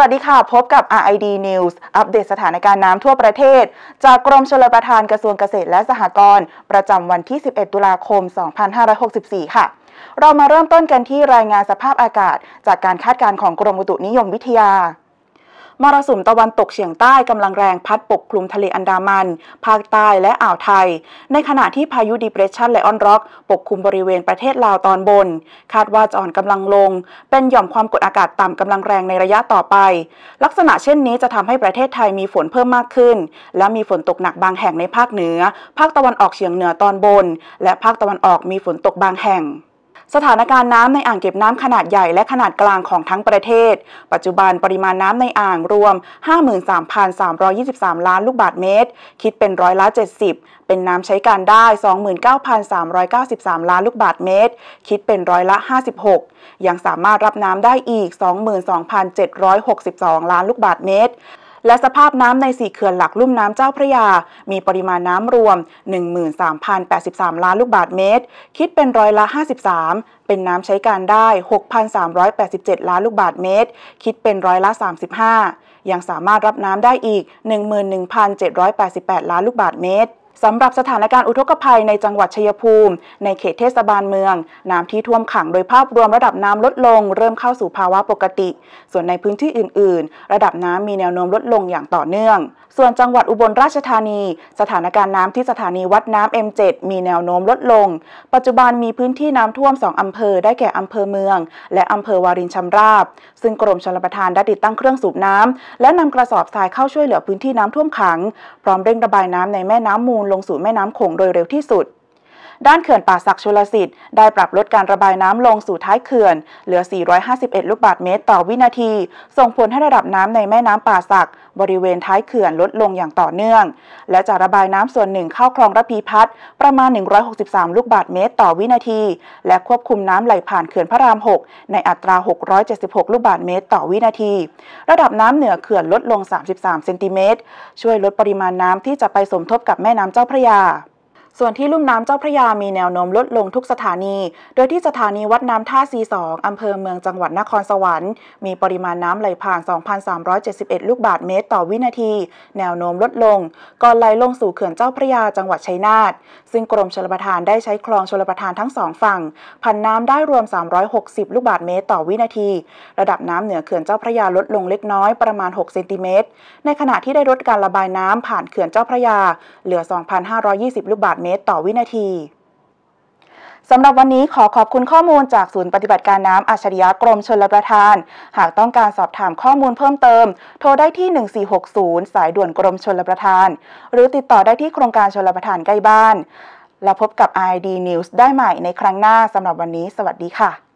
วัสดีค่ะพบกับ RID News อัปเดตสถานการณ์น้ำทั่วประเทศ จากกรมชลประทานกระทรวงเกษตรและสหกรณ์ประจำวันที่ 11 ตุลาคม 2564 ค่ะ เรามาเริ่มต้นกันที่รายงานสภาพอากาศ จากการคาดการณ์ของกรมอุตุนิยมวิทยามรสุมตะวันตกเฉียงใต้กำลังแรงพัดปกคลุมทะเลอันดามัน ภาคใต้และอ่าวไทย ในขณะที่พายุดีเพรสชันไลออนร็อก ปกคลุมบริเวณประเทศลาวตอนบน คาดว่าจะอ่อนกำลังลง เป็นหย่อมความกดอากาศต่ำกำลังแรงในระยะต่อไป ลักษณะเช่นนี้จะทำให้ประเทศไทยมีฝนเพิ่มมากขึ้น และมีฝนตกหนักบางแห่งในภาคเหนือ ภาคตะวันออกเฉียงเหนือตอนบน และภาคตะวันออกมีฝนตกบางแห่งสถานการณ์น้ำในอ่างเก็บน้ำขนาดใหญ่และขนาดกลางของทั้งประเทศ ปัจจุบันปริมาณน้ำในอ่างรวม 53,323 ล้านลูกบา์เมตร คิดเป็นร้อยละ 70 เป็นน้ำใช้การได้ 29,393 ล้านลูกบา์เมตร คิดเป็นร้อยละ 56 ยังสามารถรับน้ำได้อีก 22,762 ล้านลูกบา์เมตรและสภาพน้ำในสี่เขื่อนหลักลุ่มน้ำเจ้าพระยา มีปริมาณน้ำรวม 13,083 ล้านลูกบาทเมตร คิดเป็นร้อยละ 53 เป็นน้ำใช้การได้ 6,387 ล้านลูกบาทเมตร คิดเป็นร้อยละ 35 ยังสามารถรับน้ำได้อีก 11,788 ล้านลูกบาทเมตรสำหรับสถานการณ์อุทกภัยในจังหวัดชัยภูมิ ในเขตเทศบาลเมือง น้ำที่ท่วมขังโดยภาพรวมระดับน้ำลดลง เริ่มเข้าสู่ภาวะปกติ ส่วนในพื้นที่อื่นๆ ระดับน้ำมีแนวโน้มลดลงอย่างต่อเนื่อง ส่วนจังหวัดอุบลราชธานี สถานการณ์น้ำที่สถานีวัดน้ำเอ็มีแนวโน้มลดลง ปัจจุบันมีพื้นที่น้ำท่วม 2อำเภอได้แก่อำเภอเมือง และอำเภอวารินชำราบ ซึ่งกรมชลประทานได้ติดตั้งเครื่องสูบน้ำและนำกระสอบทรายเข้าช่วยเหลือพื้นที่น้ำท่วมขัง พร้อมเร่งระบายน้ำในแม่น้ำมูลลงสู่แม่น้ำโขงโดยเร็วที่สุดด้านเขื่อนป่าศักชลสิทธิ์ได้ปรับลดการระบายน้ำลงสู่ท้ายเขื่อน เหลือ 451 ลูกบาศก์เมตรต่อวินาที ส่งผลให้ระดับน้ำในแม่น้ำป่าศัก บริเวณท้ายเขื่อนลดลงอย่างต่อเนื่อง และจะระบายน้ำส่วนหนึ่งเข้าคลองระพีพัฒน์ประมาณ 163 ลูกบาศก์เมตรต่อวินาที และควบคุมน้ำไหลผ่านเขื่อนพระราม 6 ในอัตรา 676 ลูกบาศก์เมตรต่อวินาที ระดับน้ำเหนือเขื่อนลดลง 33 เซนติเมตร ช่วยลดปริมาณน้ำที่จะไปสมทบกับแม่น้ำเจ้าพระยาส่วนที่ลุ่มน้ำเจ้าพระยามีแนวโน้มลดลงทุกสถานี โดยที่สถานีวัดน้ำท่าซีสอำเภอเมืองจังหวัดนครสวรรค์ มีปริมาณน้ำไหลผ่าน 2,371 ลูกบาทเมตรต่อวินาที แนวโน้มลดลง ก่อนไหลลงสู่เขื่อนเจ้าพระยาจังหวัดชัยนาท ซึ่งกรมชลประทานได้ใช้คลองชลประทานทั้งสองฝั่ง พันน้ำได้รวม 360 ลูกบาทเมตรต่อวินาที ระดับน้ำเหนือเขื่อนเจ้าพระยาลดลงเล็กน้อยประมาณ 6 เซนติเมตร ในขณะที่ได้ลดการระบายน้ำผ่านเขื่อนเจ้าพระยา เหลือ 2,520 ลูกบาทเมตรต่อวินาทีสำหรับวันนี้ขอขอบคุณข้อมูลจากศูนย์ปฏิบัติการน้ำอัจฉริยะกรมชลประทาน หากต้องการสอบถามข้อมูลเพิ่มเติมโทรได้ที่ 1460 สายด่วนกรมชลประทาน หรือติดต่อได้ที่โครงการชลประทานใกล้บ้าน แล้วพบกับ ID News ได้ใหม่ในครั้งหน้าสำหรับวันนี้ สวัสดีค่ะ